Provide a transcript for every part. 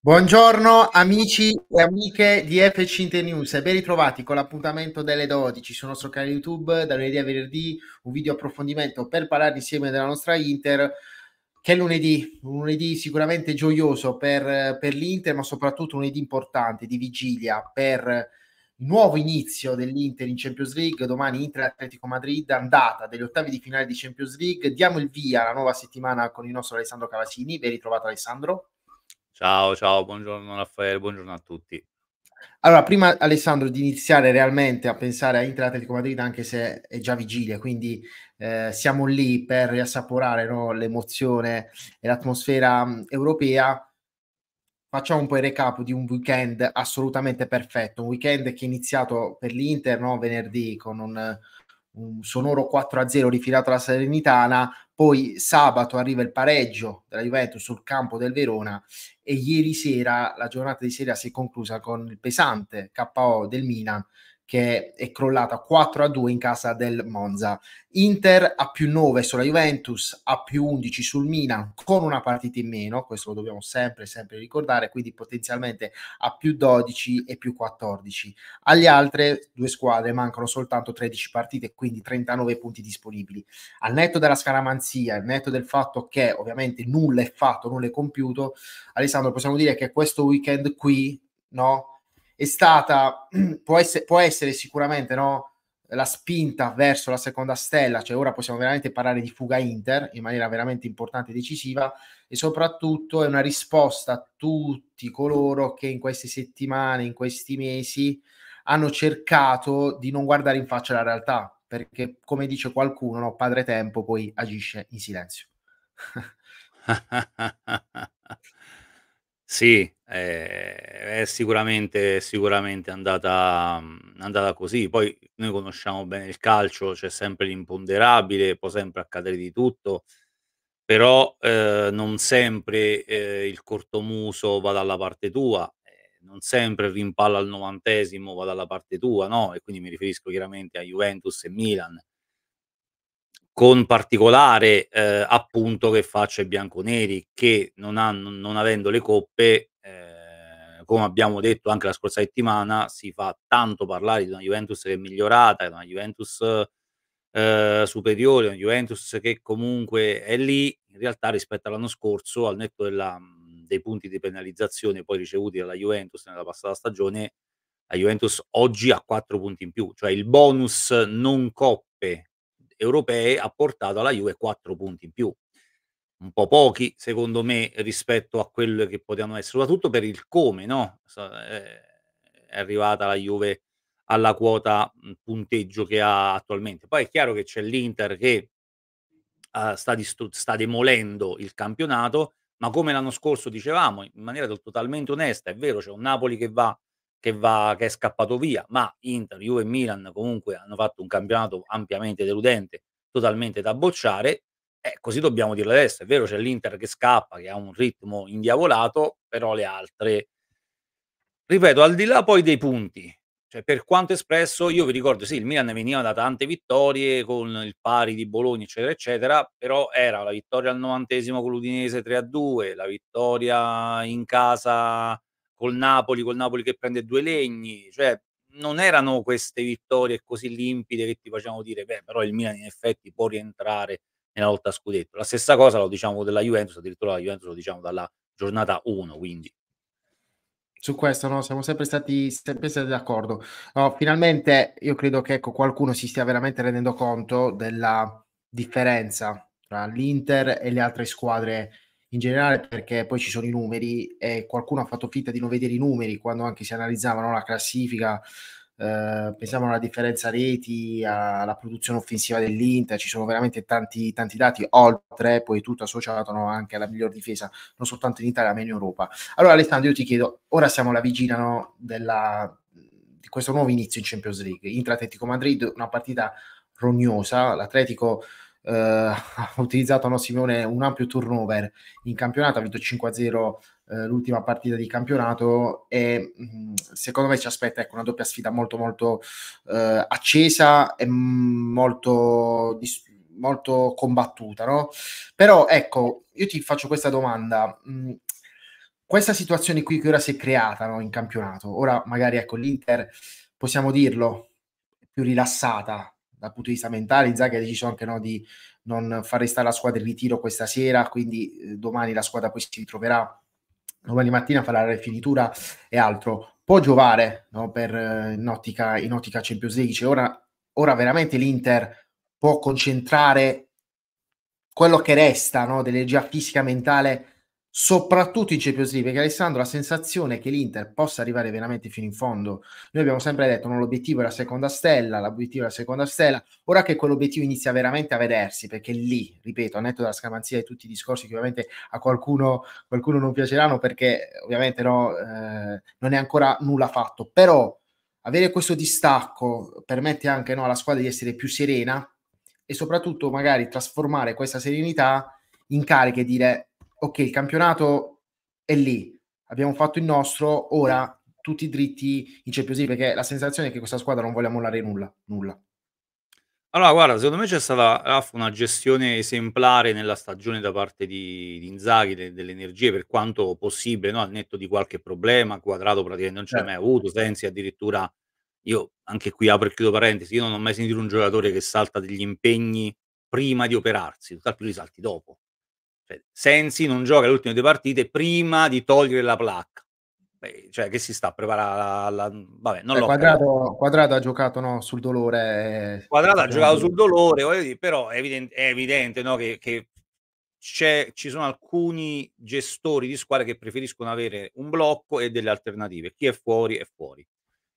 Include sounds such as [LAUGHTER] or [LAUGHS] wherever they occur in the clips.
Buongiorno amici e amiche di FC Inter News, ben ritrovati con l'appuntamento delle 12 sul nostro canale YouTube da lunedì a venerdì, un video approfondimento per parlare insieme della nostra Inter che è lunedì, un lunedì sicuramente gioioso per, per l'Inter ma soprattutto un lunedì importante di vigilia per il nuovo inizio dell'Inter in Champions League, domani Inter Atletico Madrid, andata degli ottavi di finale di Champions League, diamo il via alla nuova settimana con il nostro Alessandro Cavasini, ben ritrovato Alessandro. Ciao, ciao, buongiorno Raffaele, buongiorno a tutti. Allora, prima Alessandro di iniziare realmente a pensare a Inter Atletico Madrid, anche se è già vigilia, quindi eh, siamo lì per riassaporare no, l'emozione e l'atmosfera mm, europea. Facciamo un po' il recap di un weekend assolutamente perfetto, un weekend che è iniziato per l'Inter no, venerdì con un, un sonoro 4-0 rifilato alla Salernitana, poi sabato arriva il pareggio della Juventus sul campo del Verona e ieri sera la giornata di Serie A si è conclusa con il pesante KO del Milan che è crollata 4 a 2 in casa del Monza. Inter a più 9 sulla Juventus, a più 11 sul Milan con una partita in meno, questo lo dobbiamo sempre, sempre ricordare, quindi potenzialmente a più 12 e più 14. Agli altre due squadre mancano soltanto 13 partite, quindi 39 punti disponibili. Al netto della scaramanzia, al netto del fatto che ovviamente nulla è fatto, nulla è compiuto, Alessandro possiamo dire che questo weekend qui, no? è stata, [CLEARS THROAT] può essere, può essere sicuramente no, la spinta verso la seconda stella, cioè ora possiamo veramente parlare di fuga Inter in maniera veramente importante e decisiva e soprattutto è una risposta a tutti coloro che in queste settimane, in questi mesi hanno cercato di non guardare in faccia la realtà, perché come dice qualcuno, no, padre tempo poi agisce in silenzio. [LAUGHS] [LAUGHS] Sì, ehm, è sicuramente sicuramente andata mm, andata così. Poi noi conosciamo bene il calcio, c'è sempre l'imponderabile, può sempre accadere di tutto, però, ehm, non sempre, ehm, il cortomuso va dalla parte tua, ehm, non sempre il rimpallo al novantesimo va dalla parte tua, no, e quindi mi riferisco chiaramente a Juventus e Milan con particolare eh, appunto che faccia i bianconeri che non, hanno, non avendo le coppe, eh, come abbiamo detto anche la scorsa settimana, si fa tanto parlare di una Juventus che è migliorata, di una Juventus eh, superiore, una Juventus che comunque è lì, in realtà rispetto all'anno scorso, al netto della, dei punti di penalizzazione poi ricevuti dalla Juventus nella passata stagione, la Juventus oggi ha 4 punti in più, cioè il bonus non coppe europee ha portato alla Juve 4 punti in più. Un po' pochi, secondo me, rispetto a quello che potevano essere, soprattutto per il come no? Eh, è arrivata la Juve alla quota punteggio che ha attualmente. Poi è chiaro che c'è l'Inter che uh, sta, distru- sta demolendo il campionato, ma come l'anno scorso dicevamo, in maniera totalmente onesta, è vero, c'è un Napoli che va che, va, che è scappato via, ma Inter, Juve e Milan comunque hanno fatto un campionato ampiamente deludente, totalmente da bocciare, e eh, così dobbiamo dirlo adesso. È vero, c'è l'Inter che scappa, che ha un ritmo indiavolato, però le altre, ripeto, al di là poi dei punti, cioè per quanto espresso, io vi ricordo, sì, il Milan veniva da tante vittorie con il pari di Bologna, eccetera, eccetera, però era la vittoria al novantesimo con l'Udinese 3-2, la vittoria in casa col Napoli, col Napoli che prende due legni, cioè non erano queste vittorie così limpide che ti facciamo dire, beh, però il Milan in effetti può rientrare nella lotta a scudetto. La stessa cosa lo diciamo della Juventus, addirittura la Juventus lo diciamo dalla giornata 1, quindi su questo no? siamo sempre stati, sempre stati d'accordo. No, finalmente io credo che ecco, qualcuno si stia veramente rendendo conto della differenza tra l'Inter e le altre squadre in generale perché poi ci sono i numeri e qualcuno ha fatto finta di non vedere i numeri quando anche si analizzavano la classifica, eh, pensavano alla differenza reti, alla produzione offensiva dell'Inter, ci sono veramente tanti, tanti dati, oltre poi tutto associato no, anche alla miglior difesa, non soltanto in Italia ma in Europa. Allora Alessandro io ti chiedo, ora siamo alla vigilia no, della, di questo nuovo inizio in Champions League, Inter-Atletico Madrid, una partita rognosa, l'Atletico eh, [LAUGHS] ha utilizzato no, Simone un ampio turnover in campionato, ha vinto 5-0 eh, l'ultima partita di campionato e mh, mm, secondo me ci aspetta ecco, una doppia sfida molto molto eh, accesa e mm, molto, dis- molto combattuta. No? Però ecco, io ti faccio questa domanda. Mh, mm, questa situazione qui che ora si è creata no, in campionato, ora magari ecco l'Inter, possiamo dirlo, più rilassata, dal punto di vista mentale Inzaghi ha deciso anche no, di non far restare la squadra in ritiro questa sera, quindi eh, domani la squadra poi si ritroverà, domani mattina farà la rifinitura e altro. Può giovare no, per, eh, in, ottica, in ottica Champions League, cioè ora, ora veramente l'Inter può concentrare quello che resta no, dell'energia fisica e mentale soprattutto in Champions League, perché Alessandro la sensazione è che l'Inter possa arrivare veramente fino in fondo. Noi abbiamo sempre detto, no, l'obiettivo è la seconda stella, l'obiettivo è la seconda stella, ora che quell'obiettivo inizia veramente a vedersi, perché lì, ripeto, a netto dalla scamanzia di tutti i discorsi che ovviamente a qualcuno, qualcuno non piaceranno, perché ovviamente no, eh, non è ancora nulla fatto, però avere questo distacco permette anche no, alla squadra di essere più serena e soprattutto magari trasformare questa serenità in cariche e dire ok, il campionato è lì, abbiamo fatto il nostro, ora tutti dritti in Champions League, perché la sensazione è che questa squadra non voglia mollare nulla, nulla. Allora, guarda, secondo me c'è stata Raff, una gestione esemplare nella stagione da parte di, di Inzaghi de, delle energie per quanto possibile, no? al netto di qualche problema, quadrato praticamente non c'è l'ha mai certo. avuto, Sensi addirittura, io anche qui apro e chiudo parentesi, io non ho mai sentito un giocatore che salta degli impegni prima di operarsi, tutt'altro li salti dopo. Cioè, Sensi non gioca le ultime due partite prima di togliere la placca. Beh, cioè, che si sta preparando? Vabbè, non eh, l'ho quadrato, quadrato, ha giocato no, sul dolore. Eh, quadrato ha cioè, giocato sul dolore, dire, però è evidente, è evidente no, che, che ci sono alcuni gestori di squadre che preferiscono avere un blocco e delle alternative. Chi è fuori è fuori.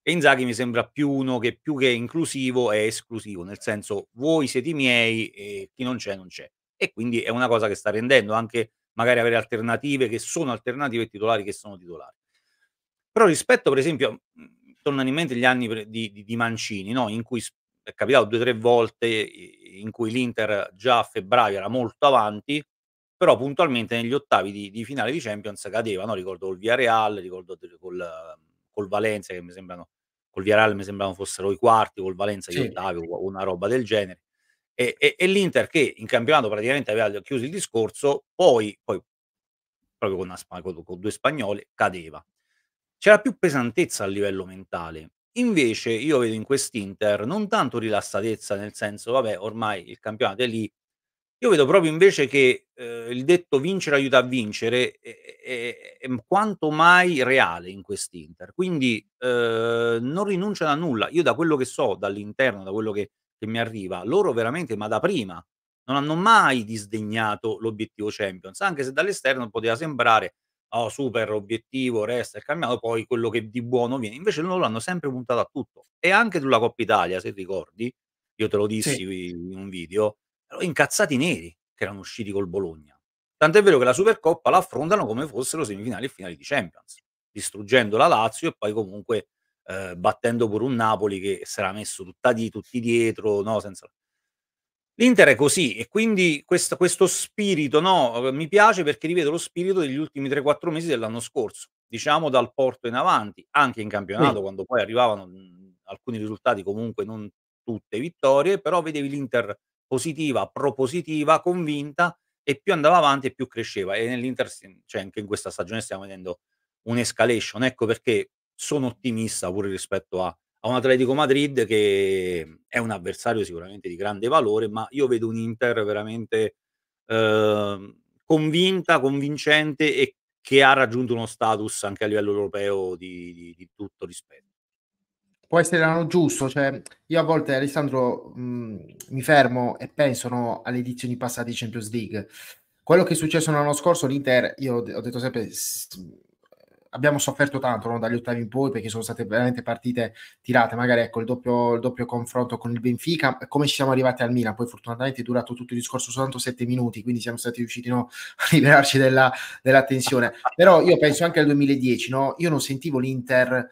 E Inzaghi mi sembra più uno che più che inclusivo è esclusivo, nel senso voi siete i miei e chi non c'è non c'è e quindi è una cosa che sta rendendo anche magari avere alternative che sono alternative e titolari che sono titolari. Però rispetto per esempio, mhmm, tornano in mente gli anni di, di, di Mancini, no? in cui è capitato due o tre volte in cui l'Inter già a febbraio era molto avanti, però puntualmente negli ottavi di, di finale di Champions cadeva, no? ricordo col Villarreal, ricordo col, col Valencia che mi sembrano col Villarreal mi sembrano fossero i quarti, col Valenza gli ottavi o una roba del genere. E, e, e l'Inter che in campionato praticamente aveva chiuso il discorso, poi, poi proprio con, una, con, con due spagnoli, cadeva. C'era più pesantezza a livello mentale. Invece io vedo in quest'Inter non tanto rilassatezza, nel senso, vabbè, ormai il campionato è lì. Io vedo proprio invece che eh, il detto vincere aiuta a vincere è, è, è quanto mai reale in quest'Inter. Quindi eh, non rinunciano a nulla. Io da quello che so dall'interno, da quello che che mi arriva, loro veramente, ma da prima, non hanno mai disdegnato l'obiettivo Champions, anche se dall'esterno poteva sembrare oh, super obiettivo, resta il cambiato, poi quello che di buono viene. Invece loro hanno sempre puntato a tutto. E anche sulla Coppa Italia, se ricordi, io te lo dissi sì. in un video, incazzati neri che erano usciti col Bologna. Tant'è vero che la Supercoppa la affrontano come fossero semifinali e finali di Champions, distruggendo la Lazio e poi comunque eh, battendo pure un Napoli che sarà messo tutta di, tutti dietro, no? Senza... L'Inter è così e quindi questo, questo spirito no, eh, mi piace perché rivedo lo spirito degli ultimi 3-4 mesi dell'anno scorso, diciamo dal porto in avanti, anche in campionato sì. quando poi arrivavano mm, alcuni risultati comunque non tutte vittorie, però vedevi l'Inter positiva, propositiva, convinta e più andava avanti e più cresceva e nell'Inter, cioè anche in questa stagione stiamo vedendo un'escalation, ecco perché sono ottimista pure rispetto a, a un Atletico Madrid che è un avversario sicuramente di grande valore, ma io vedo un Inter veramente eh, convinta, convincente e che ha raggiunto uno status anche a livello europeo di, di, di tutto rispetto. Può essere l'anno giusto, cioè io a volte Alessandro mh, mm, mi fermo e penso no, alle edizioni passate di Champions League. Quello che è successo l'anno scorso, l'Inter, io ho detto sempre abbiamo sofferto tanto no? dagli ottavi in poi perché sono state veramente partite tirate, magari ecco il doppio, il doppio confronto con il Benfica, come ci siamo arrivati al Milan, poi fortunatamente è durato tutto il discorso soltanto sette minuti, quindi siamo stati riusciti no, [LAUGHS] a liberarci della, della, tensione, però io penso anche al 2010, no? io non sentivo l'Inter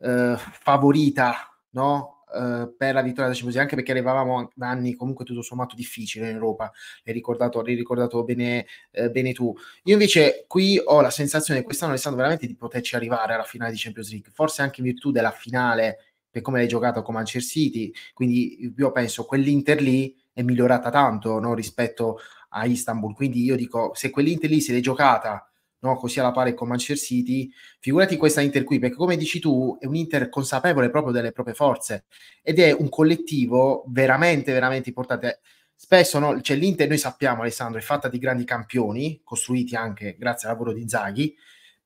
eh, favorita, no? Eh, per la vittoria della Champions League, anche perché arrivavamo da anni comunque tutto sommato difficile in Europa, l'hai ricordato, l'hai ricordato bene, eh, bene tu. Io invece qui ho la sensazione che quest'anno Alessandro veramente di poterci arrivare alla finale di Champions League, forse anche in virtù della finale per come l'hai giocato con Manchester City, quindi io penso quell'Inter lì è migliorata tanto no? rispetto a Istanbul, quindi io dico se quell'Inter lì se l'è giocata no? così alla pari con Manchester City, figurati questa Inter qui, perché come dici tu è un Inter consapevole proprio delle proprie forze ed è un collettivo veramente, veramente importante. Spesso no? cioè, l'Inter, noi sappiamo Alessandro, è fatta di grandi campioni, costruiti anche grazie al lavoro di Zaghi,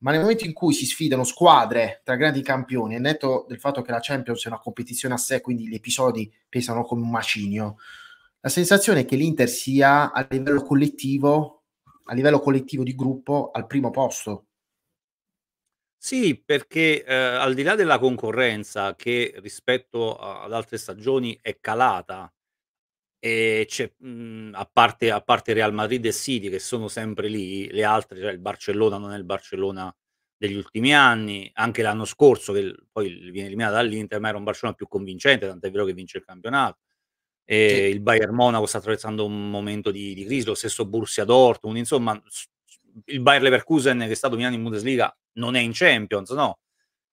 ma nel momento in cui si sfidano squadre tra grandi campioni, è netto del fatto che la Champions è una competizione a sé, quindi gli episodi pesano come un macigno, la sensazione è che l'Inter sia a livello collettivo a livello collettivo di gruppo al primo posto. Sì, perché eh, al di là della concorrenza che rispetto ad altre stagioni è calata, mh, mm, a, parte, a, parte, Real Madrid e City che sono sempre lì, le altre, cioè il Barcellona non è il Barcellona degli ultimi anni, anche l'anno scorso che poi viene eliminato dall'Inter, ma era un Barcellona più convincente, tant'è vero che vince il campionato. E sì. Il Bayern Monaco sta attraversando un momento di, di crisi, lo stesso Borussia Dortmund, insomma, il Bayern Leverkusen che è stato Milano in Bundesliga non è in Champions, no?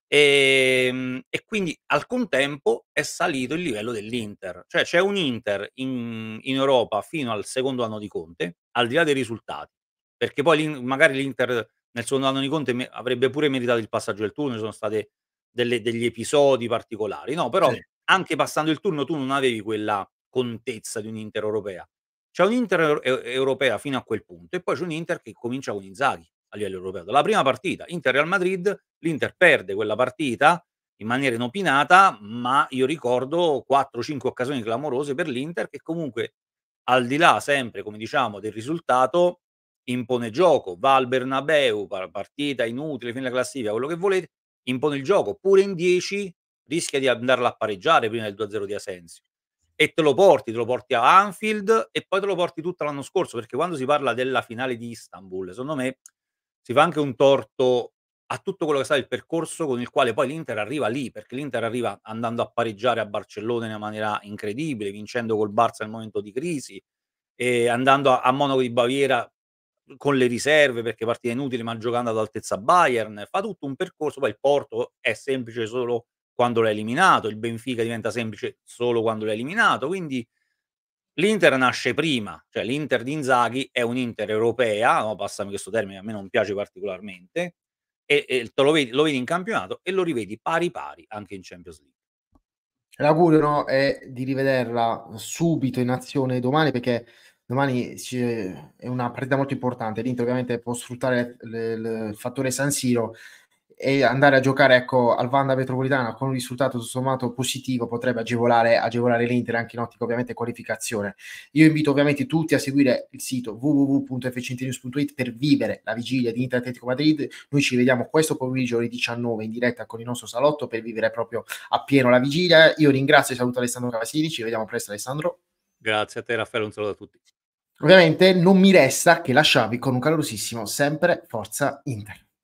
E, ehm, e, quindi al contempo è salito il livello dell'Inter, cioè c'è un Inter in, in Europa fino al secondo anno di Conte, al di là dei risultati, perché poi magari l'Inter nel secondo anno di Conte me, avrebbe pure meritato il passaggio del turno, ci sono stati degli episodi particolari, no? Però sì. anche passando il turno tu non avevi quella contezza di un'Inter europea. C'è un'Inter europea fino a quel punto e poi c'è un'Inter che comincia con Inzaghi a livello europeo. Dalla prima partita, Inter-Real Madrid, l'Inter perde quella partita in maniera inopinata, ma io ricordo 4-5 occasioni clamorose per l'Inter che comunque al di là sempre, come diciamo, del risultato impone gioco, va al Bernabeu, partita inutile, fine della classifica, quello che volete, impone il gioco, pure in 10 rischia di andarla a pareggiare prima del 2-0 di Asensio e te lo porti, te lo porti a Anfield e poi te lo porti tutto l'anno scorso, perché quando si parla della finale di Istanbul, secondo me si fa anche un torto a tutto quello che è stato il percorso con il quale poi l'Inter arriva lì, perché l'Inter arriva andando a pareggiare a Barcellona in una maniera incredibile, vincendo col Barça nel momento di crisi, e andando a, a Monaco di Baviera con le riserve perché partita inutile ma giocando ad altezza Bayern, fa tutto un percorso, poi il Porto è semplice solo quando l'ha eliminato, il Benfica diventa semplice solo quando l'ha eliminato, quindi l'Inter nasce prima, cioè l'Inter di Inzaghi è un'Inter europea, no, oh, passami questo termine, a me non piace particolarmente, e, e lo, vedi, lo, vedi, in campionato e lo rivedi pari pari anche in Champions League. L'augurio no, è di rivederla subito in azione domani perché domani è una partita molto importante. L'Inter ovviamente può sfruttare il fattore San Siro e andare a giocare ecco, al Vanda Metropolitana con un risultato sommato positivo potrebbe agevolare, agevolare l'Inter anche in ottica ovviamente qualificazione. Io invito ovviamente tutti a seguire il sito www.fcnews.it per vivere la vigilia di Inter Atletico Madrid. Noi ci vediamo questo pomeriggio alle 19 in diretta con il nostro salotto per vivere proprio appieno la vigilia. Io ringrazio e saluto Alessandro Cavasini, ci vediamo presto Alessandro. Grazie a te Raffaele, un saluto a tutti. Ovviamente non mi resta che lasciarvi con un calorosissimo sempre Forza Inter.